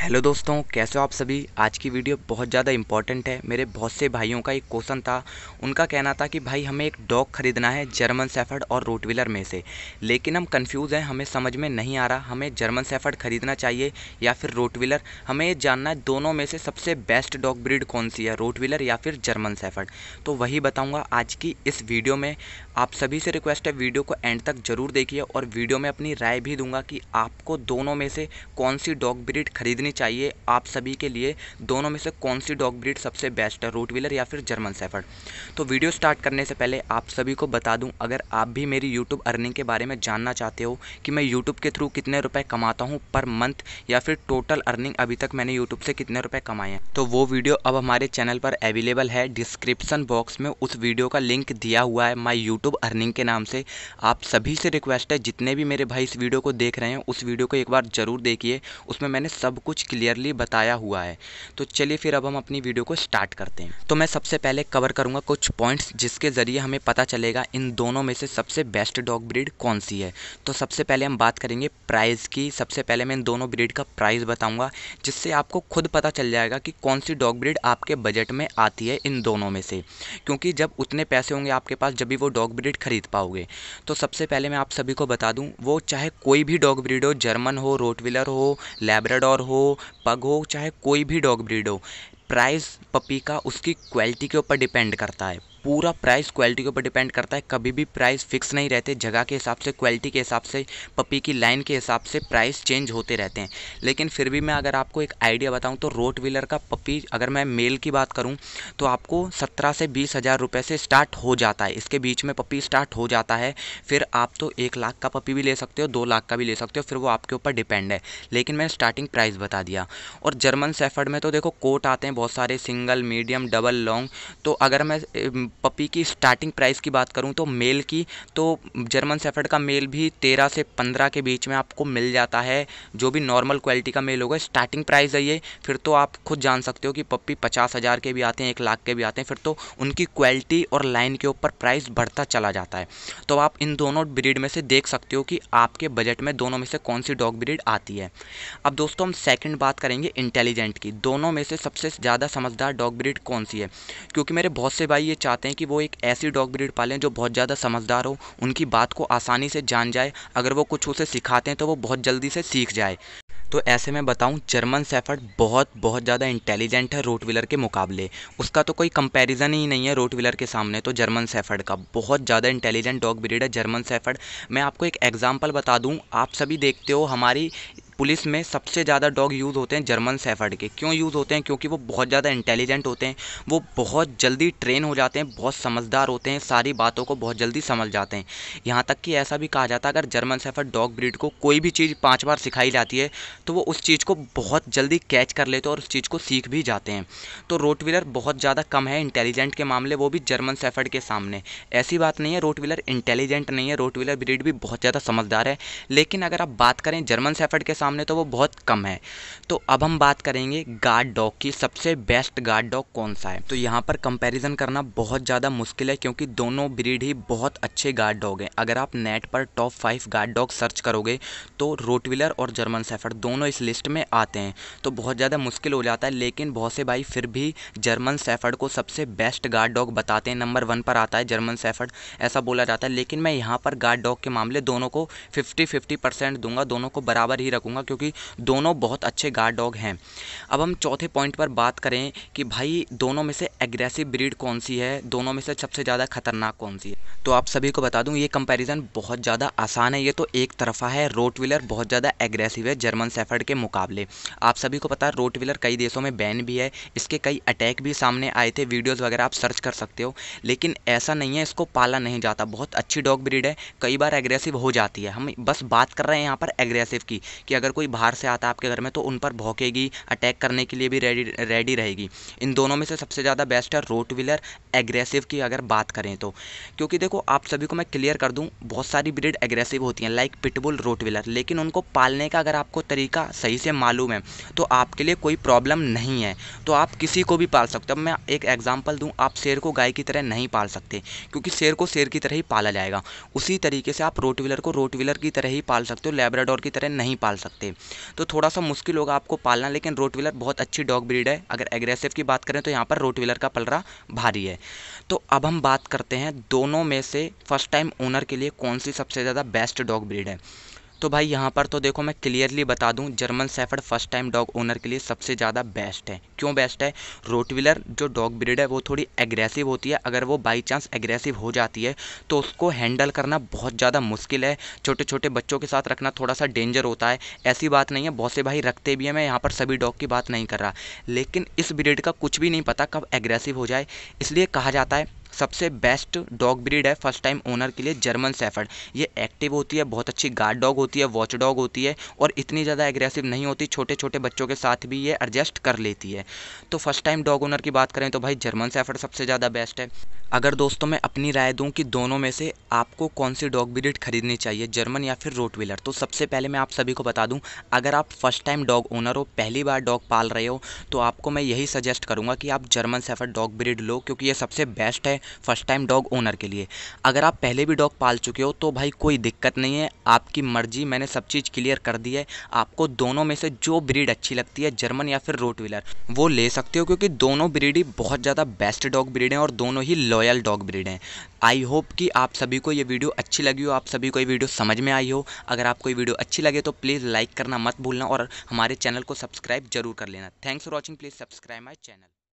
hello दोस्तों कैसे हो आप सभी आज की वीडियो बहुत ज़्यादा इंपॉर्टेंट है मेरे बहुत से भाइयों का एक क्वेश्चन था उनका कहना था कि भाई हमें एक डॉग ख़रीदना है जर्मन सेफर्ड और रोटविलर में से लेकिन हम कंफ्यूज हैं हमें समझ में नहीं आ रहा हमें जर्मन सेफर्ड ख़रीदना चाहिए या फिर रोटविलर हमें ये जानना है दोनों में से सबसे बेस्ट डॉग ब्रीड कौन सी है रोटविलर या फिर जर्मन सेफर्ड तो वही बताऊँगा आज की इस वीडियो में आप सभी से रिक्वेस्ट है वीडियो को एंड तक ज़रूर देखिए और वीडियो में अपनी राय भी दूंगा कि आपको दोनों में से कौन सी डॉग ब्रीड खरीदनी रखनी चाहिए आप सभी के लिए दोनों में से कौन सी डॉग ब्रीड सबसे बेस्ट है रूट व्हीलर या फिर जर्मन सेफर्ड तो वीडियो स्टार्ट करने से पहले आप सभी को बता दूं अगर आप भी मेरी यूट्यूब अर्निंग के बारे में जानना चाहते हो कि मैं यूट्यूब के थ्रू कितने रुपये कमाता हूँ पर मंथ या फिर टोटल अर्निंग अभी तक मैंने यूट्यूब से कितने रुपये कमाए हैं तो वो वीडियो अब हमारे चैनल पर अवेलेबल है डिस्क्रिप्सन बॉक्स में उस वीडियो का लिंक दिया हुआ है माई यूट्यूब अर्निंग के नाम से आप सभी से रिक्वेस्ट है जितने भी मेरे भाई इस वीडियो को देख रहे हैं उस वीडियो को एक बार ज़रूर देखिए उसमें मैंने सब कुछ कुछ क्लियरली बताया हुआ है तो चलिए फिर अब हम अपनी वीडियो को स्टार्ट करते हैं तो मैं सबसे पहले कवर करूँगा कुछ पॉइंट्स जिसके ज़रिए हमें पता चलेगा इन दोनों में से सबसे बेस्ट डॉग ब्रीड कौन सी है तो सबसे पहले हम बात करेंगे प्राइस की सबसे पहले मैं इन दोनों ब्रीड का प्राइस बताऊँगा जिससे आपको खुद पता चल जाएगा कि कौन सी डॉग ब्रीड आपके बजट में आती है इन दोनों में से क्योंकि जब उतने पैसे होंगे आपके पास जब भी वो डॉग ब्रीड खरीद पाओगे तो सबसे पहले मैं आप सभी को बता दूँ वो चाहे कोई भी डॉग ब्रीड हो जर्मन हो रोटविलर हो लेब्राडोर हो पग हो चाहे कोई भी डॉग ब्रीड हो प्राइस पपी का उसकी क्वालिटी के ऊपर डिपेंड करता है पूरा प्राइस क्वालिटी के ऊपर डिपेंड करता है कभी भी प्राइस फिक्स नहीं रहते जगह के हिसाब से क्वालिटी के हिसाब से पपी की लाइन के हिसाब से प्राइस चेंज होते रहते हैं लेकिन फिर भी मैं अगर आपको एक आइडिया बताऊं तो रोट व्हीलर का पपी अगर मैं मेल की बात करूं तो आपको सत्रह से बीस हज़ार रुपये से स्टार्ट हो जाता है इसके बीच में पपी स्टार्ट हो जाता है फिर आप तो एक लाख का पपी भी ले सकते हो दो लाख का भी ले सकते हो फिर वो आपके ऊपर डिपेंड है लेकिन मैंने स्टार्टिंग प्राइस बता दिया और जर्मन सेफर्ड में तो देखो कोट आते हैं बहुत सारे सिंगल मीडियम डबल लॉन्ग तो अगर मैं पपी की स्टार्टिंग प्राइस की बात करूँ तो मेल की तो जर्मन सेफर्ड का मेल भी तेरह से पंद्रह के बीच में आपको मिल जाता है जो भी नॉर्मल क्वालिटी का मेल होगा स्टार्टिंग प्राइस है ये फिर तो आप खुद जान सकते हो कि पप्पी पचास हज़ार के भी आते हैं एक लाख के भी आते हैं फिर तो उनकी क्वालिटी और लाइन के ऊपर प्राइस बढ़ता चला जाता है तो आप इन दोनों ब्रीड में से देख सकते हो कि आपके बजट में दोनों में से कौन सी डॉग ब्रीड आती है अब दोस्तों हम सेकेंड बात करेंगे इंटेलिजेंट की दोनों में से सबसे ज़्यादा समझदार डॉग ब्रीड कौन सी है क्योंकि मेरे बहुत से भाई ये चाहते चाहते हैं कि वो एक ऐसी डॉग ब्रीड पालें जो बहुत ज़्यादा समझदार हो उनकी बात को आसानी से जान जाए अगर वो कुछ उसे सिखाते हैं तो वो बहुत जल्दी से सीख जाए तो ऐसे में बताऊं जर्मन सेफर्ड बहुत बहुत ज़्यादा इंटेलिजेंट है रोट के मुकाबले उसका तो कोई कंपैरिजन ही नहीं है रोट के सामने तो जर्मन सेफर्ड का बहुत ज़्यादा इंटेलिजेंट डॉग ब्रीड है जर्मन सेफर्ड मैं आपको एक एग्जांपल बता दूं आप सभी देखते हो हमारी पुलिस में सबसे ज़्यादा डॉग यूज़ होते हैं जर्मन सेफर्ड के क्यों यूज़ होते हैं क्योंकि वो बहुत ज़्यादा इंटेलिजेंट होते हैं वो बहुत जल्दी ट्रेन हो जाते हैं बहुत समझदार होते हैं सारी बातों को बहुत जल्दी समझ जाते हैं यहाँ तक कि ऐसा भी कहा जाता है अगर जर्मन सेफर डॉग ब्रीड को कोई भी चीज़ पाँच बार सिखाई जाती है तो वो उस चीज़ को बहुत जल्दी कैच कर लेते हैं और उस चीज़ को सीख भी जाते हैं तो रोटविलर बहुत ज़्यादा कम है इंटेलिजेंट के मामले वो भी जर्मन सेफर्ड के सामने ऐसी बात नहीं है व्हीलर इंटेलिजेंट नहीं है व्हीलर ब्रीड भी बहुत ज़्यादा समझदार है लेकिन अगर आप बात करें जर्मन सेफर्ड के सामने सामने तो वो बहुत कम है तो अब हम बात करेंगे गार्ड डॉग की सबसे बेस्ट गार्ड डॉग कौन सा है तो यहाँ पर कंपैरिजन करना बहुत ज़्यादा मुश्किल है क्योंकि दोनों ब्रीड ही बहुत अच्छे गार्ड डॉग हैं अगर आप नेट पर top five guard dog search करोगे तो रोटविलर और जर्मन सेफर्ड दोनों इस लिस्ट में आते हैं तो बहुत ज़्यादा मुश्किल हो जाता है लेकिन बहुत से भाई फिर भी जर्मन सेफर्ड को सबसे बेस्ट गार्ड डॉग बताते हैं नंबर वन पर आता है जर्मन सेफर्ड ऐसा बोला जाता है लेकिन मैं यहाँ पर गार्ड डॉग के मामले दोनों को फिफ्टी फिफ्टी परसेंट दूंगा दोनों को बराबर ही रखूँगा करूँगा क्योंकि दोनों बहुत अच्छे गार्ड डॉग हैं अब हम चौथे पॉइंट पर बात करें कि भाई दोनों में से एग्रेसिव ब्रीड कौन सी है दोनों में से सबसे ज़्यादा खतरनाक कौन सी है तो आप सभी को बता दूँ ये कंपेरिजन बहुत ज़्यादा आसान है ये तो एक तरफा है रोट व्हीलर बहुत ज़्यादा एग्रेसिव है जर्मन सेफर्ड के मुकाबले आप सभी को पता है रोट व्हीलर कई देशों में बैन भी है इसके कई अटैक भी सामने आए थे वीडियोज़ वगैरह आप सर्च कर सकते हो लेकिन ऐसा नहीं है इसको पाला नहीं जाता बहुत अच्छी डॉग ब्रीड है कई बार एग्रेसिव हो जाती है हम बस बात कर रहे हैं यहाँ पर एग्रेसिव की कि अगर अगर कोई बाहर से आता है आपके घर में तो उन पर भोंकेगी अटैक करने के लिए भी रेडी रेडी रहेगी इन दोनों में से सबसे ज़्यादा बेस्ट है रोट व्हीलर एग्रेसिव की अगर बात करें तो क्योंकि देखो आप सभी को मैं क्लियर कर दूँ बहुत सारी ब्रिड एग्रेसिव होती हैं लाइक पिटबुल रोट व्हीलर लेकिन उनको पालने का अगर आपको तरीका सही से मालूम है तो आपके लिए कोई प्रॉब्लम नहीं है तो आप किसी को भी पाल सकते हो मैं एक एग्जाम्पल दूँ आप शेर को गाय की तरह नहीं पाल सकते क्योंकि शेर को शेर की तरह ही पाला जाएगा उसी तरीके से आप रोट व्हीलर को रोट व्हीलर की तरह ही पाल सकते हो लेबराडोर की तरह नहीं पाल सकते सकते तो थोड़ा सा मुश्किल होगा आपको पालना लेकिन रोटविलर बहुत अच्छी डॉग ब्रीड है अगर एग्रेसिव की बात करें तो यहाँ पर रोटविलर का पलरा भारी है तो अब हम बात करते हैं दोनों में से फर्स्ट टाइम ओनर के लिए कौन सी सबसे ज़्यादा बेस्ट डॉग ब्रीड है तो भाई यहाँ पर तो देखो मैं क्लियरली बता दूँ German shepherd first time dog owner के लिए सबसे ज़्यादा बेस्ट है क्यों बेस्ट है रोटविलर जो डॉग ब्रिड है वो थोड़ी एग्रेसिव होती है अगर वो बाई चांस एग्रेसिव हो जाती है तो उसको हैंडल करना बहुत ज़्यादा मुश्किल है छोटे छोटे बच्चों के साथ रखना थोड़ा सा डेंजर होता है ऐसी बात नहीं है बहुत से भाई रखते भी हैं मैं यहाँ पर सभी डॉग की बात नहीं कर रहा लेकिन इस ब्रिड का कुछ भी नहीं पता कब एग्रेसिव हो जाए इसलिए कहा जाता है सबसे बेस्ट डॉग ब्रीड है फर्स्ट टाइम ओनर के लिए जर्मन सेफर्ड ये एक्टिव होती है बहुत अच्छी गार्ड डॉग होती है वॉच डॉग होती है और इतनी ज़्यादा एग्रेसिव नहीं होती छोटे छोटे बच्चों के साथ भी ये एडजस्ट कर लेती है तो फर्स्ट टाइम डॉग ओनर की बात करें तो भाई जर्मन सेफर्ड सबसे ज़्यादा बेस्ट है अगर दोस्तों मैं अपनी राय दूं कि दोनों में से आपको कौन सी डॉग ब्रिड खरीदनी चाहिए जर्मन या फिर रोट व्हीलर तो सबसे पहले मैं आप सभी को बता दूं अगर आप फर्स्ट टाइम डॉग ओनर हो पहली बार डॉग पाल रहे हो तो आपको मैं यही सजेस्ट करूंगा कि आप जर्मन सेफर डॉग ब्रिड लो क्योंकि ये सबसे बेस्ट है फर्स्ट टाइम डॉग ओनर के लिए अगर आप पहले भी डॉग पाल चुके हो तो भाई कोई दिक्कत नहीं है आपकी मर्जी मैंने सब चीज़ क्लियर कर दी है आपको दोनों में से जो ब्रिड अच्छी लगती है जर्मन या फिर रोट व्हीलर वो ले सकते हो क्योंकि दोनों ब्रिड ही बहुत ज़्यादा बेस्ट डॉग ब्रिड हैं और दोनों ही लॉयल डॉग ब्रीड हैं आई होप कि आप सभी को ये वीडियो अच्छी लगी हो आप सभी को ये वीडियो समझ में आई हो अगर आपको ये वीडियो अच्छी लगे तो प्लीज़ लाइक करना मत भूलना और हमारे चैनल को सब्सक्राइब जरूर कर लेना thanks for watching please subscribe my channel